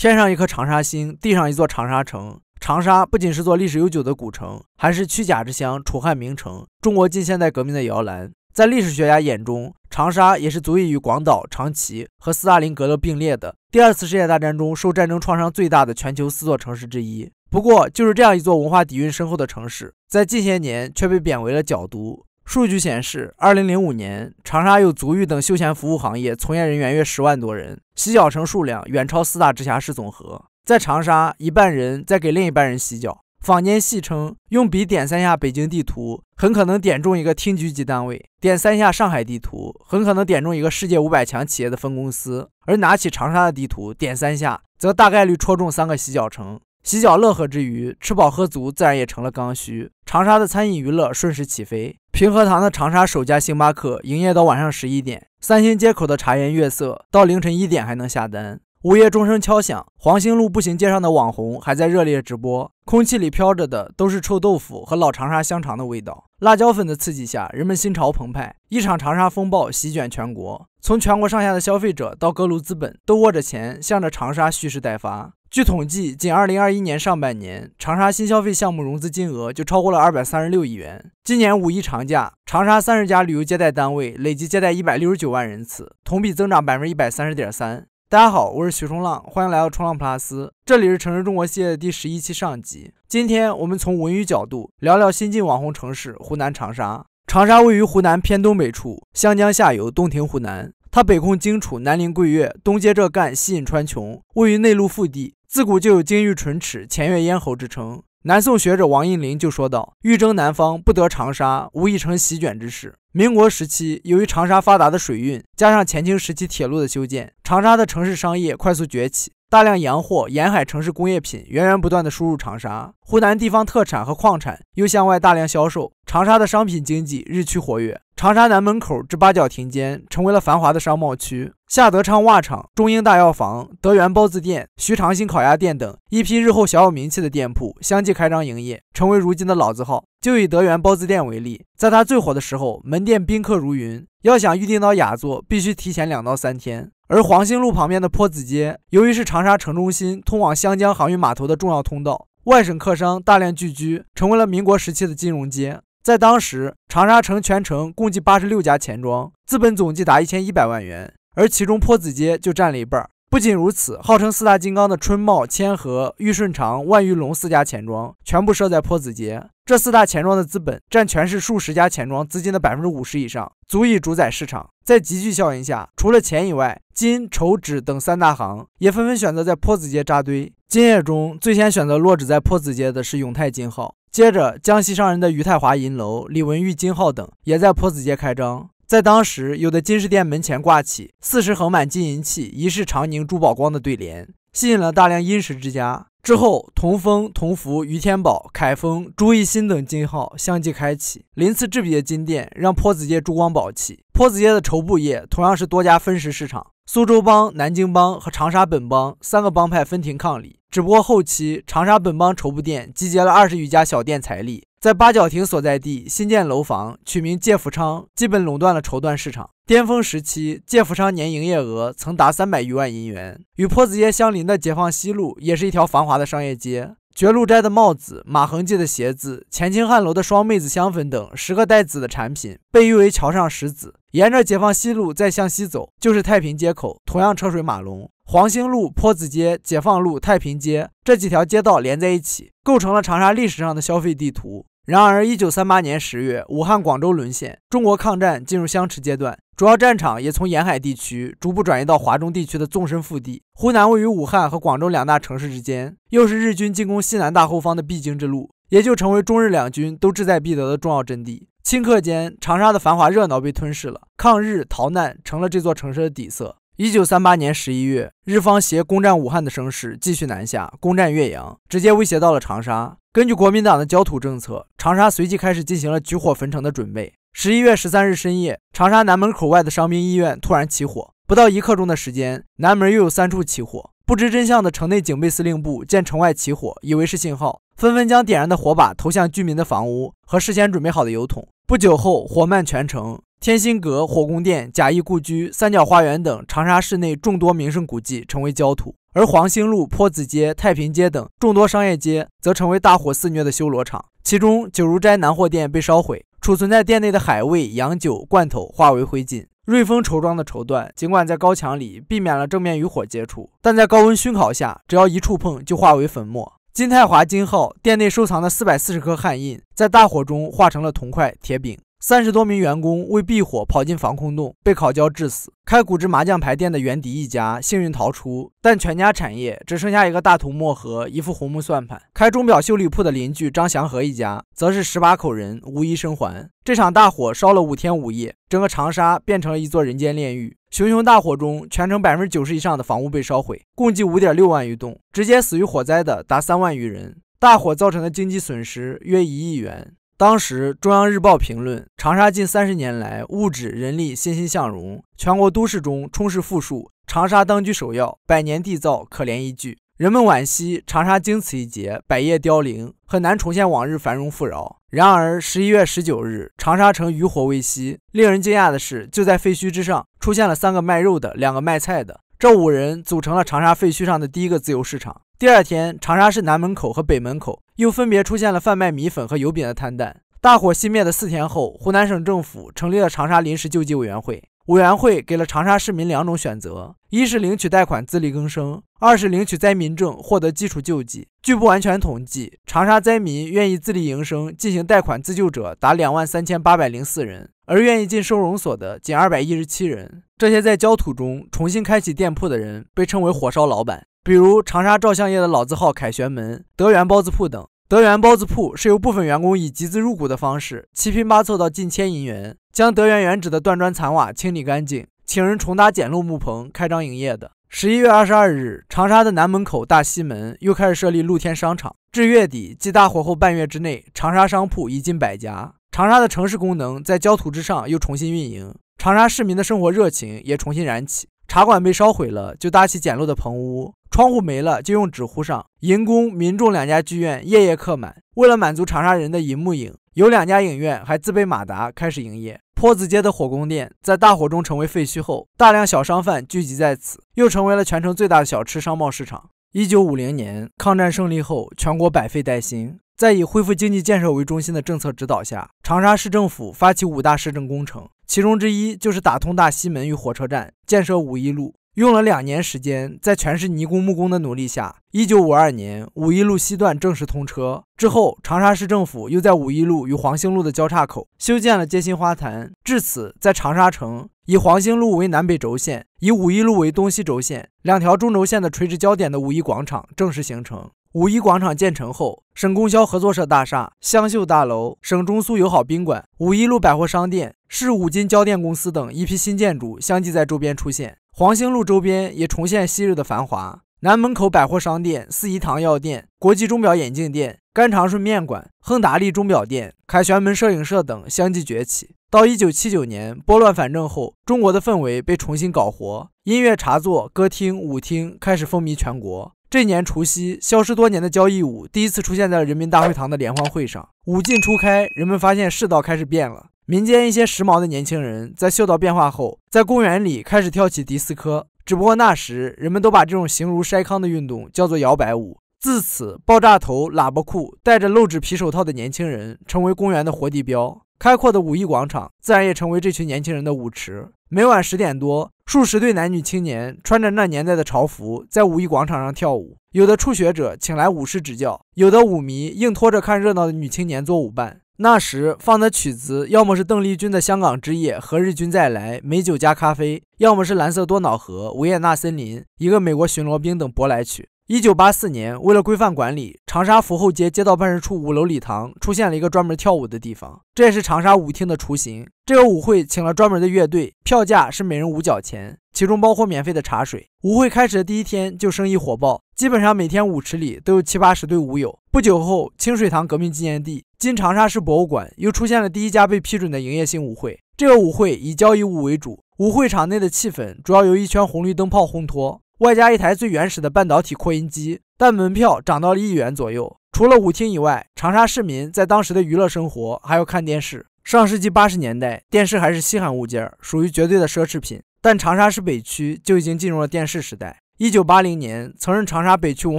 天上一颗长沙星，地上一座长沙城。长沙不仅是座历史悠久的古城，还是屈贾之乡、楚汉名城、中国近现代革命的摇篮。在历史学家眼中，长沙也是足以与广岛、长崎和斯大林格勒并列的第二次世界大战中受战争创伤最大的全球四座城市之一。不过，就是这样一座文化底蕴深厚的城市，在近些年却被贬为了“角都”。数据显示，二零零五年，长沙有足浴等休闲服务行业从业人员约十万多人，洗脚城数量远超四大直辖市总和。在长沙，一半人在给另一半人洗脚。坊间戏称，用笔点三下北京地图，很可能点中一个厅局级单位；点三下上海地图，很可能点中一个世界五百强企业的分公司。而拿起长沙的地图点三下，则大概率戳中三个洗脚城。洗脚乐呵之余，吃饱喝足自然也成了刚需。长沙的餐饮娱乐顺势起飞。平和堂的长沙首家星巴克营业到晚上十一点，三星街口的茶颜悦色到凌晨一点还能下单。午夜钟声敲响，黄兴路步行街上的网红还在热烈直播，空气里飘着的都是臭豆腐和老长沙香肠的味道。辣椒粉的刺激下，人们心潮澎湃。一场长沙风暴席卷全国，从全国上下的消费者到各路资本，都握着钱，向着长沙蓄势待发。据统计，仅二零二一年上半年，长沙新消费项目融资金额就超过了二百三十六亿元。今年五一长假，长沙三十家旅游接待单位累计接待一百六十九万人次，同比增长百分之一百三十点三。大家好，我是徐冲浪，欢迎来到冲浪 plus，这里是《城市中国》系列的第十一期上集。今天我们从文娱角度聊聊新晋网红城市湖南长沙。长沙位于湖南偏东北处，湘江下游，洞庭湖南。它北控荆楚，南临桂粤，东接浙赣，西引川穹，位于内陆腹地。自古就有“金玉唇齿，前月咽喉”之称。南宋学者王应麟就说道：“欲争南方，不得长沙，无一成席卷之势。”民国时期，由于长沙发达的水运，加上前清时期铁路的修建，长沙的城市商业快速崛起。大量洋货、沿海城市工业品源源不断的输入长沙，湖南地方特产和矿产又向外大量销售，长沙的商品经济日趋活跃。长沙南门口至八角亭间，成为了繁华的商贸区。夏德昌袜厂、中英大药房、德源包子店、徐长兴烤鸭店等一批日后小有名气的店铺相继开张营业，成为如今的老字号。就以德源包子店为例，在它最火的时候，门店宾客如云，要想预定到雅座，必须提前两到三天。而黄兴路旁边的坡子街，由于是长沙城中心通往湘江航运码头的重要通道，外省客商大量聚居，成为了民国时期的金融街。在当时，长沙城全城共计八十六家钱庄，资本总计达一千一百万元，而其中坡子街就占了一半。不仅如此，号称四大金刚的春茂、千和、玉顺长、万裕隆四家钱庄，全部设在坡子街。这四大钱庄的资本占全市数十家钱庄资金的百分之五十以上，足以主宰市场。在集聚效应下，除了钱以外，金、绸、纸等三大行也纷纷选择在坡子街扎堆。金夜业中最先选择落址在坡子街的是永泰金号，接着江西商人的余太华银楼、李文玉金号等也在坡子街开张。在当时，有的金饰店门前挂起“四十横满金银器，一世长宁珠宝光”的对联，吸引了大量殷实之家。之后，同丰、同福、于天宝、凯丰、朱义新等金号相继开启，鳞次栉比的金店让坡子街珠光宝气。坡子街的绸布业同样是多家分时市场，苏州帮、南京帮和长沙本帮三个帮派分庭抗礼。只不过后期，长沙本帮绸布店集结了二十余家小店财力。在八角亭所在地新建楼房，取名“介福昌”，基本垄断了绸缎市场。巅峰时期，介福昌年营业额曾达三百余万银元。与坡子街相邻的解放西路也是一条繁华的商业街。绝路斋的帽子、马恒记的鞋子、前清汉楼的双妹子香粉等十个带“子”的产品，被誉为“桥上石子”。沿着解放西路再向西走，就是太平街口，同样车水马龙。黄兴路、坡子街、解放路、太平街这几条街道连在一起，构成了长沙历史上的消费地图。然而，一九三八年十月，武汉、广州沦陷，中国抗战进入相持阶段，主要战场也从沿海地区逐步转移到华中地区的纵深腹地。湖南位于武汉和广州两大城市之间，又是日军进攻西南大后方的必经之路，也就成为中日两军都志在必得的重要阵地。顷刻间，长沙的繁华热闹被吞噬了，抗日逃难成了这座城市的底色。一九三八年十一月，日方携攻占武汉的声势继续南下，攻占岳阳，直接威胁到了长沙。根据国民党的焦土政策，长沙随即开始进行了举火焚城的准备。十一月十三日深夜，长沙南门口外的伤兵医院突然起火，不到一刻钟的时间，南门又有三处起火。不知真相的城内警备司令部见城外起火，以为是信号，纷纷将点燃的火把投向居民的房屋和事先准备好的油桶。不久后，火漫全城，天心阁、火宫殿、贾谊故居、三角花园等长沙市内众多名胜古迹成为焦土，而黄兴路、坡子街、太平街等众多商业街则成为大火肆虐的修罗场。其中，九如斋南货店被烧毁，储存在店内的海味、洋酒、罐头化为灰烬。瑞丰绸庄的绸缎，尽管在高墙里避免了正面与火接触，但在高温熏烤下，只要一触碰就化为粉末。金泰华金号店内收藏的四百四十颗汉印，在大火中化成了铜块、铁饼。三十多名员工为避火跑进防空洞，被烤焦致死。开骨质麻将牌店的袁迪一家幸运逃出，但全家产业只剩下一个大土墨盒、一副红木算盘。开钟表修理铺的邻居张祥和一家，则是十八口人无一生还。这场大火烧了五天五夜，整个长沙变成了一座人间炼狱。熊熊大火中，全城百分之九十以上的房屋被烧毁，共计五点六万余栋。直接死于火灾的达三万余人。大火造成的经济损失约一亿元。当时，《中央日报》评论：长沙近三十年来物质、人力欣欣向荣，全国都市中充实富庶，长沙当居首要。百年缔造，可怜一炬，人们惋惜长沙经此一劫，百业凋零，很难重现往日繁荣富饶。然而，十一月十九日，长沙城余火未熄。令人惊讶的是，就在废墟之上，出现了三个卖肉的，两个卖菜的，这五人组成了长沙废墟上的第一个自由市场。第二天，长沙市南门口和北门口。又分别出现了贩卖米粉和油饼的摊贩。大火熄灭的四天后，湖南省政府成立了长沙临时救济委员会。委员会给了长沙市民两种选择：一是领取贷款自力更生，二是领取灾民证获得基础救济。据不完全统计，长沙灾民愿意自力营生进行贷款自救者达两万三千八百零四人，而愿意进收容所的仅二百一十七人。这些在焦土中重新开启店铺的人被称为“火烧老板”。比如长沙照相业的老字号凯旋门、德源包子铺等。德源包子铺是由部分员工以集资入股的方式，七拼八凑到近千银元，将德源原址的断砖残瓦清理干净，请人重搭简陋木棚，开张营业的。十一月二十二日，长沙的南门口大西门又开始设立露天商场。至月底，继大火后半月之内，长沙商铺已近百家。长沙的城市功能在焦土之上又重新运营，长沙市民的生活热情也重新燃起。茶馆被烧毁了，就搭起简陋的棚屋；窗户没了，就用纸糊上。银宫、民众两家剧院夜夜客满。为了满足长沙人的银幕瘾，有两家影院还自备马达开始营业。坡子街的火宫殿在大火中成为废墟后，大量小商贩聚集在此，又成为了全城最大的小吃商贸市场。一九五零年抗战胜利后，全国百废待兴，在以恢复经济建设为中心的政策指导下，长沙市政府发起五大市政工程，其中之一就是打通大西门与火车站，建设五一路。用了两年时间，在全市泥工木工的努力下，一九五二年五一路西段正式通车。之后，长沙市政府又在五一路与黄兴路的交叉口修建了街心花坛。至此，在长沙城。以黄兴路为南北轴线，以五一路为东西轴线，两条中轴线的垂直交点的五一广场正式形成。五一广场建成后，省供销合作社大厦、湘绣大楼、省中苏友好宾馆、五一路百货商店、市五金交电公司等一批新建筑相继在周边出现。黄兴路周边也重现昔日的繁华，南门口百货商店、四仪堂药店、国际钟表眼镜店、甘长顺面馆、亨达利钟表店、凯旋门摄影社等相继崛起。到一九七九年拨乱反正后，中国的氛围被重新搞活，音乐茶座、歌厅、舞厅开始风靡全国。这年除夕，消失多年的交谊舞第一次出现在了人民大会堂的联欢会上。舞尽初开，人们发现世道开始变了。民间一些时髦的年轻人在嗅到变化后，在公园里开始跳起迪斯科。只不过那时，人们都把这种形如筛糠的运动叫做摇摆舞。自此，爆炸头、喇叭裤、戴着露指皮手套的年轻人成为公园的活地标。开阔的五一广场自然也成为这群年轻人的舞池。每晚十点多，数十对男女青年穿着那年代的潮服，在五一广场上跳舞。有的初学者请来舞师指教，有的舞迷硬拖着看热闹的女青年做舞伴。那时放的曲子，要么是邓丽君的《香港之夜》《何日君再来》《美酒加咖啡》，要么是《蓝色多瑙河》《维也纳森林》《一个美国巡逻兵等舶来曲》。一九八四年，为了规范管理，长沙府后街街道办事处五楼礼堂出现了一个专门跳舞的地方，这也是长沙舞厅的雏形。这个舞会请了专门的乐队，票价是每人五角钱，其中包括免费的茶水。舞会开始的第一天就生意火爆，基本上每天舞池里都有七八十对舞友。不久后，清水塘革命纪念地（今长沙市博物馆）又出现了第一家被批准的营业性舞会。这个舞会以交谊舞为主，舞会场内的气氛主要由一圈红绿灯泡烘托。外加一台最原始的半导体扩音机，但门票涨到了一元左右。除了舞厅以外，长沙市民在当时的娱乐生活还有看电视。上世纪八十年代，电视还是稀罕物件儿，属于绝对的奢侈品。但长沙市北区就已经进入了电视时代。一九八零年，曾任长沙北区文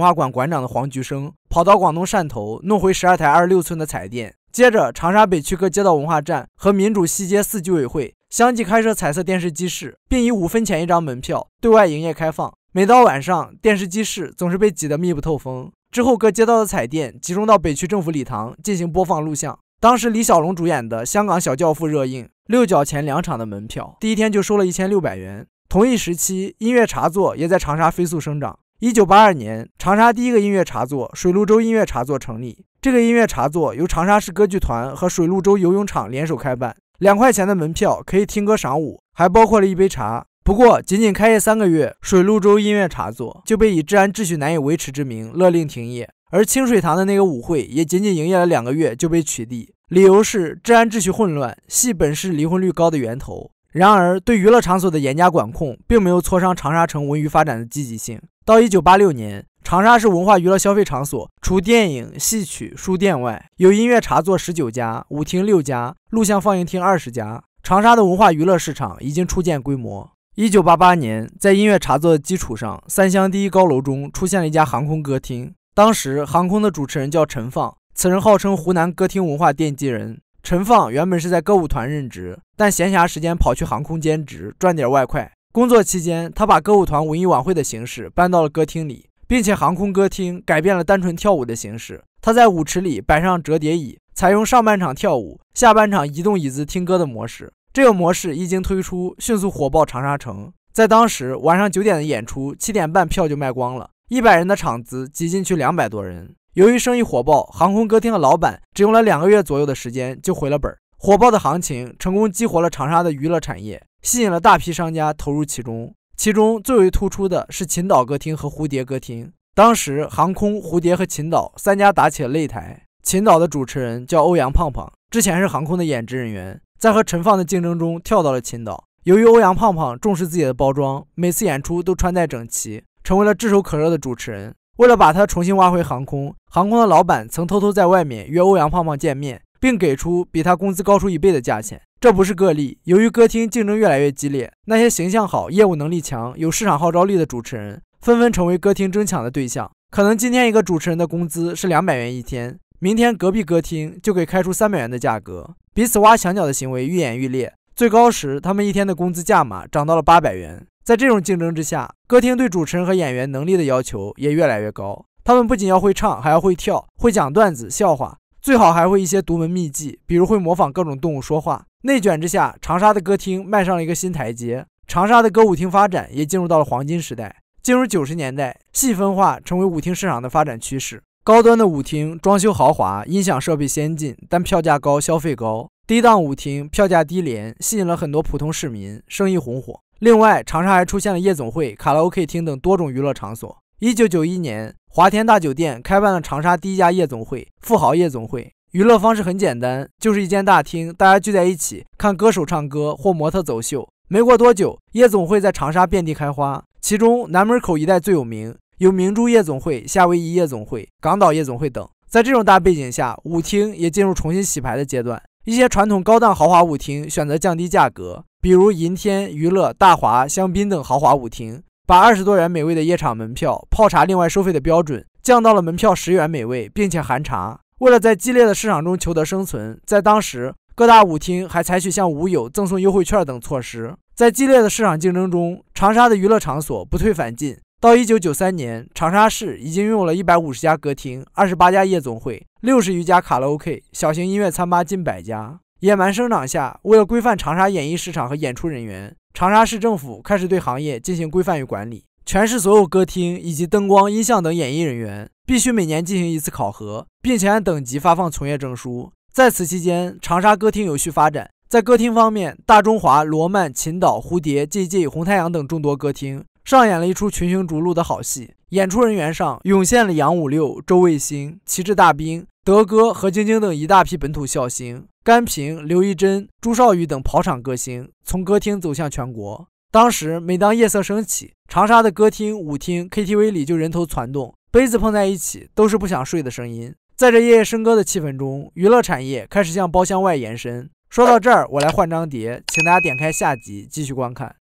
化馆馆长的黄菊生跑到广东汕头，弄回十二台二十六寸的彩电。接着，长沙北区各街道文化站和民主西街四居委会相继开设彩色电视机室，并以五分钱一张门票对外营业开放。每到晚上，电视机室总是被挤得密不透风。之后，各街道的彩电集中到北区政府礼堂进行播放录像。当时，李小龙主演的《香港小教父》热映，六角钱两场的门票，第一天就收了一千六百元。同一时期，音乐茶座也在长沙飞速生长。一九八二年，长沙第一个音乐茶座——水陆洲音乐茶座成立。这个音乐茶座由长沙市歌剧团和水陆洲游泳场联手开办，两块钱的门票可以听歌赏舞，还包括了一杯茶。不过，仅仅开业三个月，水陆洲音乐茶座就被以治安秩序难以维持之名勒令停业；而清水堂的那个舞会也仅仅营业了两个月就被取缔，理由是治安秩序混乱，系本市离婚率高的源头。然而，对娱乐场所的严加管控，并没有挫伤长沙城文娱发展的积极性。到一九八六年，长沙市文化娱乐消费场所除电影、戏曲、书店外，有音乐茶座十九家，舞厅六家，录像放映厅二十家。长沙的文化娱乐市场已经初见规模。一九八八年，在音乐茶座的基础上，三湘第一高楼中出现了一家航空歌厅。当时，航空的主持人叫陈放，此人号称湖南歌厅文化奠基人。陈放原本是在歌舞团任职，但闲暇时间跑去航空兼职赚点外快。工作期间，他把歌舞团文艺晚会的形式搬到了歌厅里，并且航空歌厅改变了单纯跳舞的形式。他在舞池里摆上折叠椅，采用上半场跳舞、下半场移动椅子听歌的模式。这个模式一经推出，迅速火爆长沙城。在当时晚上九点的演出，七点半票就卖光了，一百人的场子挤进去两百多人。由于生意火爆，航空歌厅的老板只用了两个月左右的时间就回了本。火爆的行情成功激活了长沙的娱乐产业，吸引了大批商家投入其中。其中最为突出的是琴岛歌厅和蝴蝶歌厅。当时航空、蝴蝶和琴岛三家打起了擂台。琴岛的主持人叫欧阳胖胖，之前是航空的演职人员。在和陈放的竞争中跳到了青岛。由于欧阳胖胖重视自己的包装，每次演出都穿戴整齐，成为了炙手可热的主持人。为了把他重新挖回航空，航空的老板曾偷偷在外面约欧阳胖胖见面，并给出比他工资高出一倍的价钱。这不是个例。由于歌厅竞争越来越激烈，那些形象好、业务能力强、有市场号召力的主持人，纷纷成为歌厅争抢的对象。可能今天一个主持人的工资是两百元一天，明天隔壁歌厅就给开出三百元的价格。彼此挖墙角的行为愈演愈烈，最高时，他们一天的工资价码涨到了八百元。在这种竞争之下，歌厅对主持人和演员能力的要求也越来越高。他们不仅要会唱，还要会跳，会讲段子、笑话，最好还会一些独门秘技，比如会模仿各种动物说话。内卷之下，长沙的歌厅迈上了一个新台阶，长沙的歌舞厅发展也进入到了黄金时代。进入九十年代，细分化成为舞厅市场的发展趋势。高端的舞厅装修豪华，音响设备先进，但票价高，消费高；低档舞厅票价低廉，吸引了很多普通市民，生意红火。另外，长沙还出现了夜总会、卡拉 OK 厅等多种娱乐场所。一九九一年，华天大酒店开办了长沙第一家夜总会——富豪夜总会。娱乐方式很简单，就是一间大厅，大家聚在一起看歌手唱歌或模特走秀。没过多久，夜总会在长沙遍地开花，其中南门口一带最有名。有明珠夜总会、夏威夷夜总会、港岛夜总会等。在这种大背景下，舞厅也进入重新洗牌的阶段。一些传统高档豪华舞厅选择降低价格，比如银天娱乐、大华、香槟等豪华舞厅，把二十多元每位的夜场门票泡茶另外收费的标准降到了门票十元每位，并且含茶。为了在激烈的市场中求得生存，在当时各大舞厅还采取向舞友赠送优惠券等措施。在激烈的市场竞争中，长沙的娱乐场所不退反进。到一九九三年，长沙市已经拥有了一百五十家歌厅、二十八家夜总会、六十余家卡拉 OK、小型音乐餐吧近百家。野蛮生长下，为了规范长沙演艺市场和演出人员，长沙市政府开始对行业进行规范与管理。全市所有歌厅以及灯光、音像等演艺人员必须每年进行一次考核，并且按等级发放从业证书。在此期间，长沙歌厅有序发展。在歌厅方面，大中华、罗曼、琴岛、蝴蝶、JJ、红太阳等众多歌厅。上演了一出群星逐鹿的好戏。演出人员上涌现了杨五六、周卫星、旗帜大兵、德哥、何晶晶等一大批本土笑星，甘萍、刘一贞、朱少宇等跑场歌星从歌厅走向全国。当时，每当夜色升起，长沙的歌厅、舞厅、KTV 里就人头攒动，杯子碰在一起都是不想睡的声音。在这夜夜笙歌的气氛中，娱乐产业开始向包厢外延伸。说到这儿，我来换张碟，请大家点开下集继续观看。